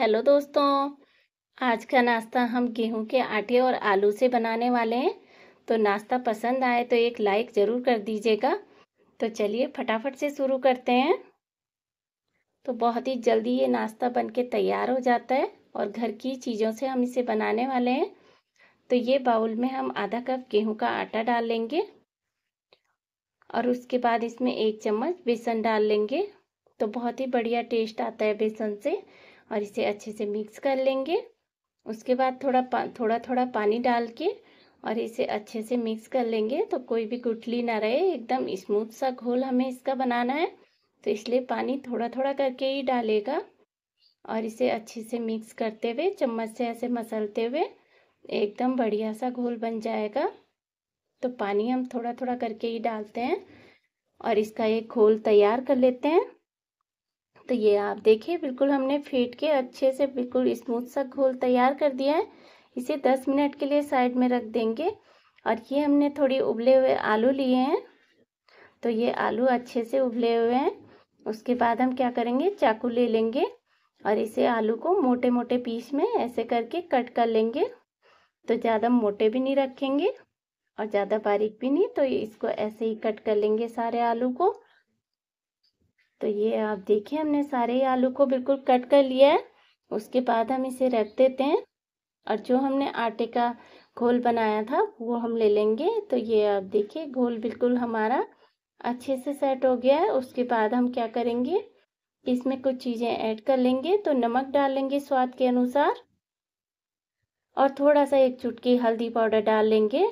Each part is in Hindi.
हेलो दोस्तों आज का नाश्ता हम गेहूं के आटे और आलू से बनाने वाले हैं तो नाश्ता पसंद आए तो एक लाइक ज़रूर कर दीजिएगा तो चलिए फटाफट से शुरू करते हैं तो बहुत ही जल्दी ये नाश्ता बनके तैयार हो जाता है और घर की चीज़ों से हम इसे बनाने वाले हैं तो ये बाउल में हम आधा कप गेहूँ का आटा डाल लेंगे और उसके बाद इसमें एक चम्मच बेसन डाल लेंगे तो बहुत ही बढ़िया टेस्ट आता है बेसन से और इसे अच्छे से मिक्स कर लेंगे उसके बाद थोड़ा थोड़ा थोड़ा पानी डाल के और इसे अच्छे से मिक्स कर लेंगे तो कोई भी गुठली ना रहे एकदम स्मूथ सा घोल हमें इसका बनाना है तो इसलिए पानी थोड़ा थोड़ा करके ही डालेगा और इसे अच्छे से मिक्स करते हुए चम्मच से ऐसे मसलते हुए एकदम बढ़िया सा घोल बन जाएगा तो पानी हम थोड़ा थोड़ा करके ही डालते हैं और इसका एक घोल तैयार कर लेते हैं तो ये आप देखिए बिल्कुल हमने फेंट के अच्छे से बिल्कुल स्मूथ सा घोल तैयार कर दिया है इसे दस मिनट के लिए साइड में रख देंगे और ये हमने थोड़ी उबले हुए आलू लिए हैं तो ये आलू अच्छे से उबले हुए हैं उसके बाद हम क्या करेंगे चाकू ले लेंगे और इसे आलू को मोटे मोटे पीस में ऐसे करके कट कर लेंगे तो ज़्यादा मोटे भी नहीं रखेंगे और ज़्यादा बारीक भी नहीं तो इसको ऐसे ही कट कर लेंगे सारे आलू को ये आप देखिए हमने सारे आलू को बिल्कुल कट कर लिया है उसके बाद हम इसे रख देते हैं और जो हमने आटे का घोल बनाया था वो हम ले लेंगे तो ये आप देखिए घोल बिल्कुल हमारा अच्छे से सेट हो गया है उसके बाद हम क्या करेंगे इसमें कुछ चीज़ें ऐड कर लेंगे तो नमक डाल लेंगे स्वाद के अनुसार और थोड़ा सा एक चुटकी हल्दी पाउडर डाल लेंगे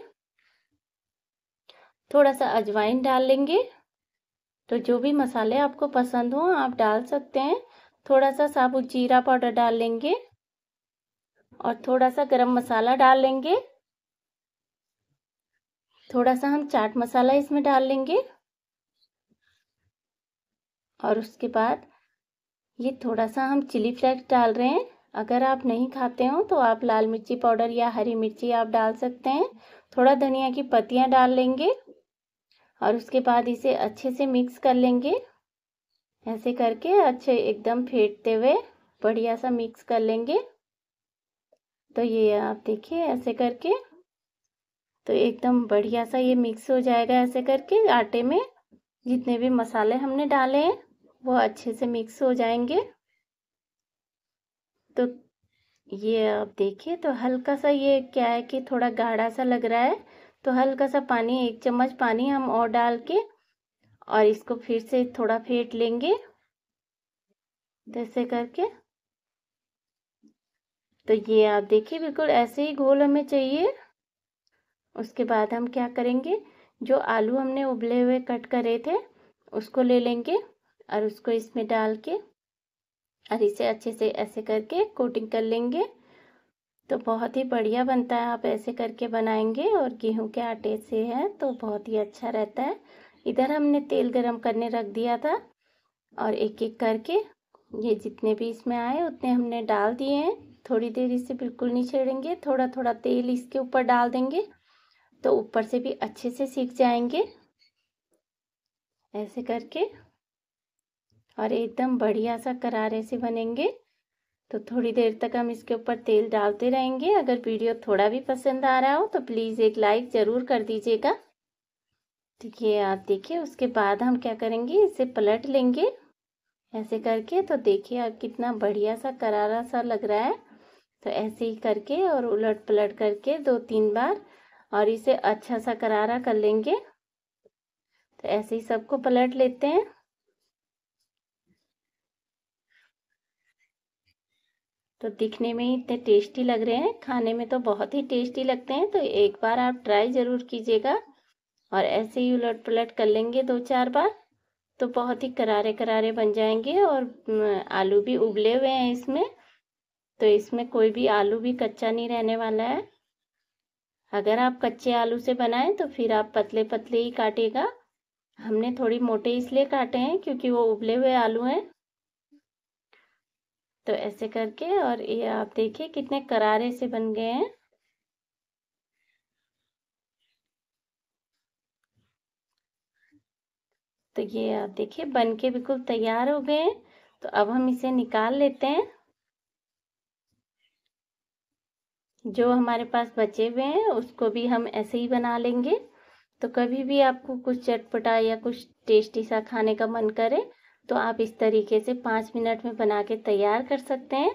थोड़ा सा अजवाइन डाल लेंगे तो जो भी मसाले आपको पसंद हो आप डाल सकते हैं थोड़ा सा साबुत जीरा पाउडर डाल लेंगे और थोड़ा सा गरम मसाला डाल लेंगे थोड़ा सा हम चाट मसाला इसमें डाल लेंगे और उसके बाद ये थोड़ा सा हम चिली फ्लेक्स डाल रहे हैं अगर आप नहीं खाते हो तो आप लाल मिर्ची पाउडर या हरी मिर्ची आप डाल सकते हैं थोड़ा धनिया की पत्तियां डाल लेंगे और उसके बाद इसे अच्छे से मिक्स कर लेंगे ऐसे करके अच्छे एकदम फेंटते हुए बढ़िया सा मिक्स कर लेंगे तो ये आप देखिए ऐसे करके तो एकदम बढ़िया सा ये मिक्स हो जाएगा ऐसे करके आटे में जितने भी मसाले हमने डाले हैं वो अच्छे से मिक्स हो जाएंगे तो ये आप देखिए तो हल्का सा ये क्या है कि थोड़ा गाढ़ा सा लग रहा है तो हल्का सा पानी एक चम्मच पानी हम और डाल के और इसको फिर से थोड़ा फेंट लेंगे जैसे करके तो ये आप देखिए बिल्कुल ऐसे ही घोल हमें चाहिए उसके बाद हम क्या करेंगे जो आलू हमने उबले हुए कट करे थे उसको ले लेंगे और उसको इसमें डाल के और इसे अच्छे से ऐसे करके कोटिंग कर लेंगे तो बहुत ही बढ़िया बनता है आप ऐसे करके बनाएंगे और गेहूं के आटे से है तो बहुत ही अच्छा रहता है इधर हमने तेल गरम करने रख दिया था और एक एक करके ये जितने भी इसमें आए उतने हमने डाल दिए हैं थोड़ी देर इसे बिल्कुल नहीं छेड़ेंगे थोड़ा थोड़ा तेल इसके ऊपर डाल देंगे तो ऊपर से भी अच्छे से सीख जाएंगे ऐसे करके और एकदम बढ़िया सा करारे से बनेंगे तो थोड़ी देर तक हम इसके ऊपर तेल डालते रहेंगे अगर वीडियो थोड़ा भी पसंद आ रहा हो तो प्लीज़ एक लाइक ज़रूर कर दीजिएगा तो ये आप देखिए उसके बाद हम क्या करेंगे इसे पलट लेंगे ऐसे करके तो देखिए आप कितना बढ़िया सा करारा सा लग रहा है तो ऐसे ही करके और उलट पलट करके दो तीन बार और इसे अच्छा सा करारा कर लेंगे तो ऐसे ही सबको पलट लेते हैं तो दिखने में इतने टेस्टी लग रहे हैं खाने में तो बहुत ही टेस्टी लगते हैं तो एक बार आप ट्राई ज़रूर कीजिएगा और ऐसे ही उलट पलट कर लेंगे दो चार बार तो बहुत ही करारे करारे बन जाएंगे और आलू भी उबले हुए हैं इसमें तो इसमें कोई भी आलू भी कच्चा नहीं रहने वाला है अगर आप कच्चे आलू से बनाएं तो फिर आप पतले पतले ही काटेगा हमने थोड़ी मोटे इसलिए काटे हैं क्योंकि वो उबले हुए आलू हैं तो ऐसे करके और ये आप देखिए कितने करारे से बन गए हैं तो ये आप देखिए बन के बिल्कुल तैयार हो गए हैं तो अब हम इसे निकाल लेते हैं जो हमारे पास बचे हुए हैं उसको भी हम ऐसे ही बना लेंगे तो कभी भी आपको कुछ चटपटा या कुछ टेस्टी सा खाने का मन करे तो आप इस तरीके से पाँच मिनट में बना के तैयार कर सकते हैं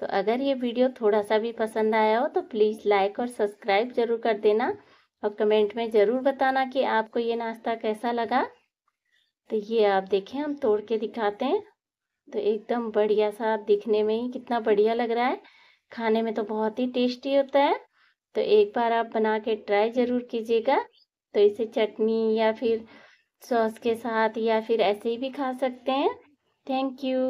तो अगर ये वीडियो थोड़ा सा भी पसंद आया हो तो प्लीज़ लाइक और सब्सक्राइब ज़रूर कर देना और कमेंट में ज़रूर बताना कि आपको ये नाश्ता कैसा लगा तो ये आप देखें हम तोड़ के दिखाते हैं तो एकदम बढ़िया सा दिखने में ही कितना बढ़िया लग रहा है खाने में तो बहुत ही टेस्टी होता है तो एक बार आप बना के ट्राई ज़रूर कीजिएगा तो इसे चटनी या फिर सॉस के साथ या फिर ऐसे ही भी खा सकते हैं थैंक यू